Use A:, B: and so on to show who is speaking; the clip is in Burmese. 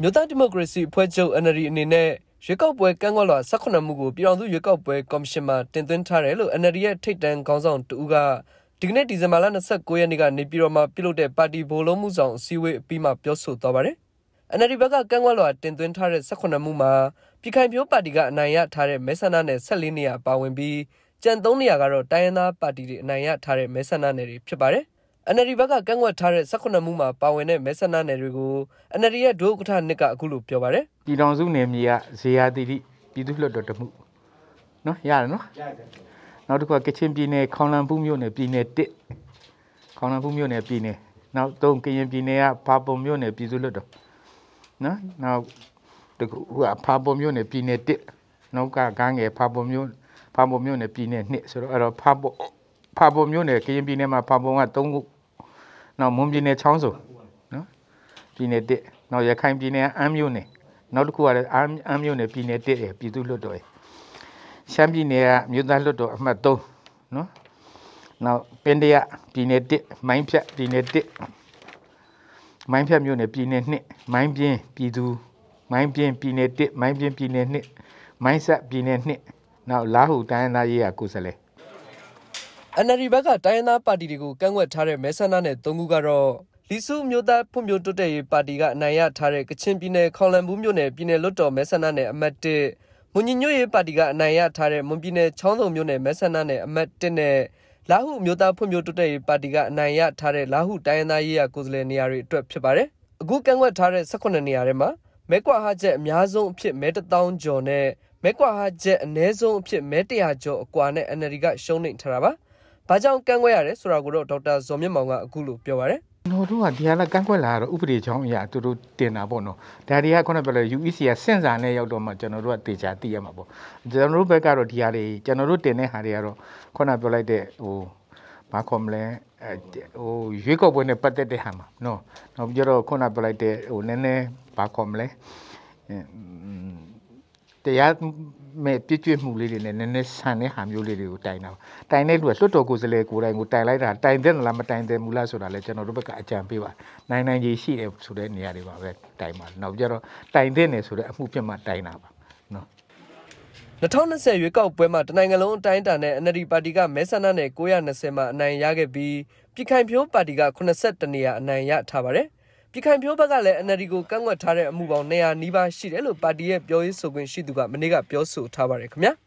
A: မြို့သားဒီမိုကရေစီအဖွဲ့ချုပ် NLD အနေနဲ့ရွေးကောက်ပွဲကန့်ကွက်လွှာ18မှုကိုပြည်အောင်စုရွေးကောက်ပွဲကော်မရှင်မှတင်သွင်းထားတယ်လို့ NLD ရဲ့ထိပ်တန်းခေါင်းဆောင်တူကဒီကနေ့ဒီဇင်ဘာလ29ရက်နေ့ကနေပြည်တော်မှာပြုလုပ်တဲ့ပါတီဗိုလ်လုံးမှုဆောင်အစည်းအဝေးအပြီးမှာပြောဆိုသွားပါတယ်။ NLD ဘက်ကကန့်ကွက်လွှာတင်သွင်းထားတဲ့18မှုမှာပြည်ခိုင်ဖြိုးပါတီကအနိုင်ရထားတဲ့မဲဆန္ဒနယ်14နေရာပါဝင်ပြီး ကြံ3နေရာကတော့တိုင်းရင်းသားပါတီတွေအနိုင်ရထားတဲ့မဲဆန္ဒနယ်တွေဖြစ်ပါတယ်။ NLD ဘက်ကကန့်ကွက်ထားတဲ့18မှုမှာပါဝင်တဲ့မဲဆန္ဒနယ်တွေကို NLD ရဲ့ဒုဥက္ကဋ္ဌနှစ်ကအခုလိုပြောပါတယ်
B: ။ပြည်တော်စုနယ်မြေကဇေယျတိတိပြည်သူ့လွှတ်တော်တမှုနော်ရတယ်န
A: ော်။
B: နောက်တစ်ခုကကချင်ပြည်နယ်ခေါင်လန်ပူးမြို့နယ်ပြည်နယ်1ခေါင်လန်ပူးမြို့နယ်ပြည်နယ်နောက်သုံးကရင်ပြည်နယ်ကဘာပုံမြို့နယ်ပြည်သူ့လွှတ်တော်နော်နောက်တစ်ခုကဘာပုံမြို့နယ်ပြည်နယ်1နောက်ကကန်းငယ်ဘာပုံမြို့ဘာပုံမြို့နယ်ပြည်နယ်2ဆိုတော့အဲ့တော့ဘာပုံဘာပုံမြို့နယ်ကရင်ပြည်နယ်မှာဘာပုံက3ခုနောက်မွန်ပြည်နယ်ချောင်းစုံနော်ပြည်နယ်တစ်နောက်ရခိုင်ပြည်နယ်အမ်းမြို့နယ်နောက်တစ်ခုကလည်းအမ်းအမ်းမြို့နယ်ပြည်နယ်တစ်ရဲ့ပြည်သူ့လွှတ်တော်ရဲ့ရှမ်းပြည်နယ်ကမြို့သားလွှတ်တော်အမှတ်3နော်နောက်ပင်တရပြည်နယ်1မိုင်းဖြတ်ပြည်နယ်1မိုင်းဖြတ်မြို့နယ်ပြည်နယ်2မိုင်းပြင်းပြည်သူမိုင်းပြင်းပြည်နယ်1မိုင်းပြင်းပြည်နယ်2မိုင်းဆက်ပြည်နယ်2နောက်လာဟုတိုင်းရင်းသားရေးရာကိုယ်စားလှယ်
A: NLD ဘက်ကတိုင်းရင်းသားပါတီတွေကိုကန့်ကွက်ထားတဲ့မဲဆန္ဒနယ်၃ခုကတော့လီစုမျိုးသားဖွံ့ဖြိုးတိုးတက်ရေးပါတီကအနိုင်ရထားတဲ့ကချင်ပြည်နယ်ခေါလန်ဘူးမြို့နယ်ပြည်နယ်လွတ်တော်မဲဆန္ဒနယ်အမှတ်၁မွန်ညညွတ်ရေးပါတီကအနိုင်ရထားတဲ့မွန်ပြည်နယ်ချောင်းစုံမြို့နယ်မဲဆန္ဒနယ်အမှတ်၁နဲ့လာဟုမျိုးသားဖွံ့ဖြိုးတိုးတက်ရေးပါတီကအနိုင်ရထားတဲ့လာဟုတိုင်းရင်းသားရေးရာကိုယ်စားလှယ်နေရာတွေအတွက်ဖြစ်ပါတယ်။အခုကန့်ကွက်ထားတဲ့18နေရာထဲမှာမဲကွာဟချက်အများဆုံးအဖြစ်မဲတထောင်ကျော်နဲ့မဲကွာဟချက်အနည်းဆုံးအဖြစ်မဲ100ကျော်အကွာနဲ့ NLD ကရှုံးနိမ့်ထားတာပါ။ဘာကြောင့်ကန့်ကွက်ရလဲဆိုတာကိုတော့ဒေါက်တာဇော်မြင့်မောင်ကအခုလိုပြောပါရယ်
B: ကျွန်တော်တို့ကဒီဟာကကန့်ကွက်လာတော့ဥပဒေချောင်းအရာသူတို့တင်တာပေါ့နော်ဒါတွေကခုနကပြောလို့ UEC ကစင်စာနဲ့ရောက်တော့မှကျွန်တော်တို့ကတေချာသိရမှာပေါ့ကျွန်တော်တို့ဘက်ကတော့ဒီဟာတွေကျွန်တော်တို့တင်တဲ့ဟာတွေကတော့ခုနပြောလိုက်တဲ့ဟိုဘာခေါ်မလဲဟိုရွေးကောက်ပွဲနဲ့ပတ်သက်တဲ့ဟာမှာနော်နောက်ပြီးတော့ခုနပြောလိုက်တဲ့ဟိုနည်းနည်းဘာခေါ်မလဲတရားမဲ့ပြည့်ကျွတ်မှုလေးတွေနဲ့နည်းနည်းဆန်တဲ့ဟာမျိုးလေးတွေကိုတိုင်တာ။တိုင်တဲ့လူကလွတ်တော်ကိုယ်စားလှယ်ကိုယ်တိုင်ကိုတိုင်လိုက်တာတိုင်တဲ့လားမတိုင်တဲ့မူလားဆိုတာလည်းကျွန်တော်တို့ဘက်ကအကြံပေးပါ။နိုင်နိုင်ကြီးရှိတယ်ဆိုတဲ့နေရာတွေပါ
A: ပဲတိုင်ပါ။နောက်ကြတော့တိုင်တဲ့နယ်ဆိုတဲ့အမှုပြမှတိုင်တာပါ။နော်။2020ရွေးကောက်ပွဲမှာတနိုင်ငံလုံးအတိုင်းအတာနဲ့ NLD ပါတီကမဲဆန္ဒနဲ့920မှာအနိုင်ရခဲ့ပြီးပြည်ခိုင်ဖြိုးပါတီက82နေရာအနိုင်ရထားပါတယ်ပြည်ခိုင်ဖြိုးဘက်ကလည်း NLD ကိုကန့်ကွက်ထားတဲ့အမှုပေါင်း200နီးပါးရှိတယ်လို့ပါတီရဲ့ပြောရေးဆိုခွင့်ရှိသူကမနေ့ကပြောဆိုထားပါတယ်ခင်ဗျာ။